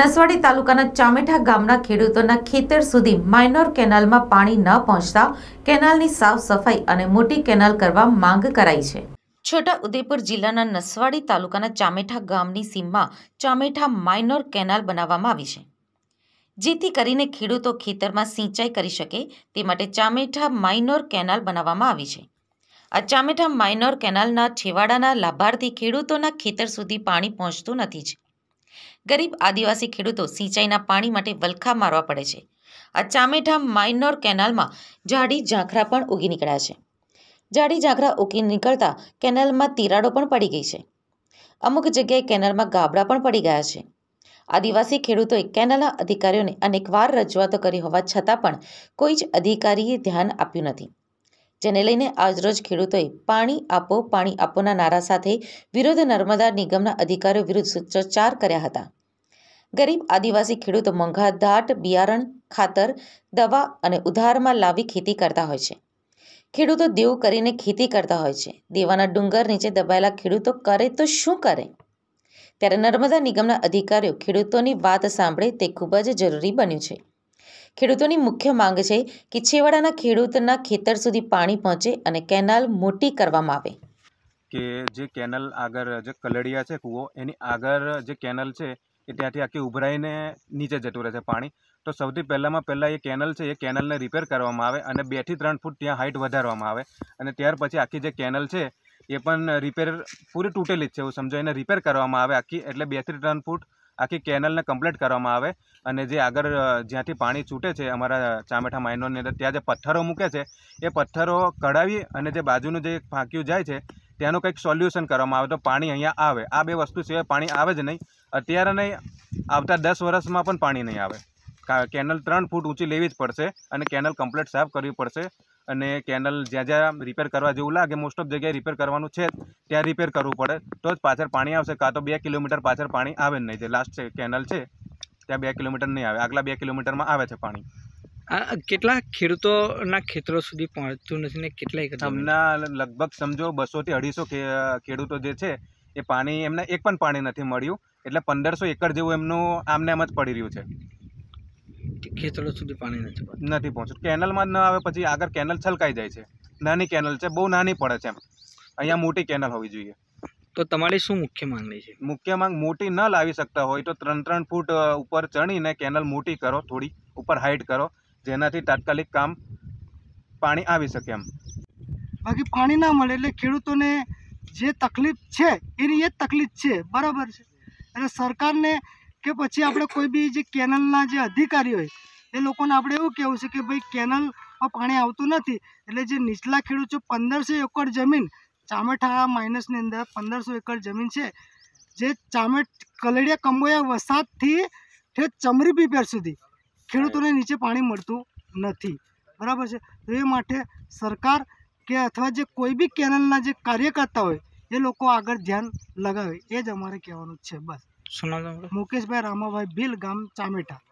નસવાડી તાલુકાના ચામેઠા ગામના ખેડૂતોના ખેતર સુધી માઇનોર કેનાલમાં પાણી ન પહોંચતા કેનાલની સાફ સફાઈ અને મોટી કેનાલ કરવા માંગ કરાઈ છે છોટા ઉદેપુર જિલ્લાના નસવાડી તાલુકાના ચામેઠા ગામની સીમમાં ચામેઠા માઇનોર કેનાલ બનાવવામાં આવી છે જેથી કરીને ખેડૂતો ખેતરમાં સિંચાઈ કરી શકે તે માટે ચામેઠા માઇનોર કેનાલ બનાવવામાં આવી છે આ ચામેઠા માઇનોર કેનાલના છેવાડાના લાભાર્થી ખેડૂતોના ખેતર સુધી પાણી પહોંચતું નથી ગરીબ આદિવાસી ખેડૂતો સિંચાઈના પાણી માટે વલખા મારવા પડે છે આ ચામેઠામ માઇનોર કેનાલમાં જાડી ઝાંખરા પણ ઉગી નીકળ્યા છે જાડી ઝાંખરા ઉગી નીકળતા કેનાલમાં તિરાડો પણ પડી ગઈ છે અમુક જગ્યાએ કેનાલમાં ગાબડા પણ પડી ગયા છે આદિવાસી ખેડૂતોએ કેનાલના અધિકારીઓને અનેકવાર રજૂઆતો કરી હોવા છતાં પણ કોઈ જ અધિકારીએ ધ્યાન આપ્યું નથી જેને લઈને આજરોજ ખેડૂતોએ પાણી આપો પાણી આપોના નારા સાથે વિરોધ નર્મદા નિગમના અધિકારીઓ વિરુદ્ધ સૂત્રોચ્ચાર કર્યા હતા ગરીબ આદિવાસી ખેડૂતો ધાટ બિયારણ ખાતર દવા અને ઉધારમાં લાવી ખેતી કરતા હોય છે ખેડૂતો દેવું કરીને ખેતી કરતા હોય છે દેવાના ડુંગર નીચે દબાયેલા ખેડૂતો કરે તો શું કરે ત્યારે નર્મદા નિગમના અધિકારીઓ ખેડૂતોની વાત સાંભળે તે ખૂબ જ જરૂરી બન્યું છે ખેડૂતોની મુખ્ય માંગ છે કે છેવાડાના ખેડૂતના ખેતર સુધી પાણી પહોંચે અને કેનાલ મોટી કરવામાં આવે કે જે કેનલ આગળ જે કલડિયા છે કૂવો એની આગળ જે કેનલ છે એ ત્યાંથી આખી ઉભરાઈને નીચે જતું રહે છે પાણી તો સૌથી પહેલાંમાં પહેલાં એ કેનલ છે એ કેનલને રિપેર કરવામાં આવે અને બેથી ત્રણ ફૂટ ત્યાં હાઇટ વધારવામાં આવે અને ત્યાર પછી આખી જે કેનલ છે એ પણ રિપેર પૂરી તૂટેલી જ છે એવું સમજો એને રિપેર કરવામાં આવે આખી એટલે બેથી ત્રણ ફૂટ આખી કેનલને કમ્પ્લીટ કરવામાં આવે અને જે આગળ જ્યાંથી પાણી છૂટે છે અમારા ચામેઠા માઇનોની અંદર ત્યાં જે પથ્થરો મૂકે છે એ પથ્થરો કઢાવી અને જે બાજુનું જે ફાંક્યું જાય છે ત્યાંનું કંઈક સોલ્યુશન કરવામાં આવે તો પાણી અહીંયા આવે આ બે વસ્તુ સિવાય પાણી આવે જ નહીં અત્યારે નહીં આવતા દસ વર્ષમાં પણ પાણી નહીં આવે કેનલ ત્રણ ફૂટ ઊંચી લેવી જ પડશે અને કેનલ કમ્પ્લીટ સાફ કરવી પડશે અને કેનલ જ્યાં જ્યાં રિપેર કરવા જેવું લાગે મોસ્ટ ઓફ જગ્યાએ રિપેર કરવાનું છે ત્યાં રિપેર કરવું પડે તો જ પાછળ પાણી આવશે કાં તો બે કિલોમીટર પાછળ પાણી આવે નહીં જે લાસ્ટ કેનલ છે ત્યાં બે કિલોમીટર નહીં આવે આગલા બે કિલોમીટરમાં આવે છે પાણી કેટલા ખેડૂતોના ખેતરો સુધી પહોંચતું નથી ને કેટલાય હમણાં લગભગ સમજો બસોથી અઢીસો ખેડૂતો જે છે એ પાણી એમને એક પણ પાણી નથી મળ્યું એટલે પંદરસો એકર જેવું એમનું આમને આમ જ પડી રહ્યું છે ખેતરો સુધી પાણી નથી પહોંચતું નથી પહોંચતું કેનલમાં ન આવે પછી આગળ કેનલ છલકાઈ જાય છે નાની કેનલ છે બહુ નાની પડે છે એમ અહીંયા મોટી કેનલ હોવી જોઈએ તો તમારી શું મુખ્ય માંગણી છે મુખ્ય માંગ મોટી ન લાવી શકતા હોય તો ત્રણ ત્રણ ફૂટ ઉપર ચણીને કેનલ મોટી કરો થોડી ઉપર હાઈટ કરો જેનાથી તાત્કાલિક કામ પાણી આવી શકે એમ બાકી પાણી ના મળે એટલે ખેડૂતોને જે તકલીફ છે એની એ તકલીફ છે બરાબર છે એટલે સરકારને કે પછી આપણે કોઈ બી જે કેનલના જે અધિકારી હોય એ લોકોને આપણે એવું કહેવું છે કે ભાઈ કેનલમાં પાણી આવતું નથી એટલે જે નીચલા ખેડૂતો પંદરસો એકર જમીન ચામેઠા માઇનસની અંદર પંદરસો એકર જમીન છે જે ચામેટ કલડિયા કંબોયા વસાતથી ઠેઠ ચમરી પીપેર સુધી ખેડૂતોને નીચે પાણી મળતું નથી બરાબર છે તો એ માટે સરકાર કે અથવા જે કોઈ બી કેનલના જે કાર્યકર્તા હોય એ લોકો આગળ ધ્યાન લગાવે એ જ અમારે કહેવાનું છે બસ શું નામ તમારું મુકેશભાઈ રામાભાઈ ભીલ ગામ ચામેટા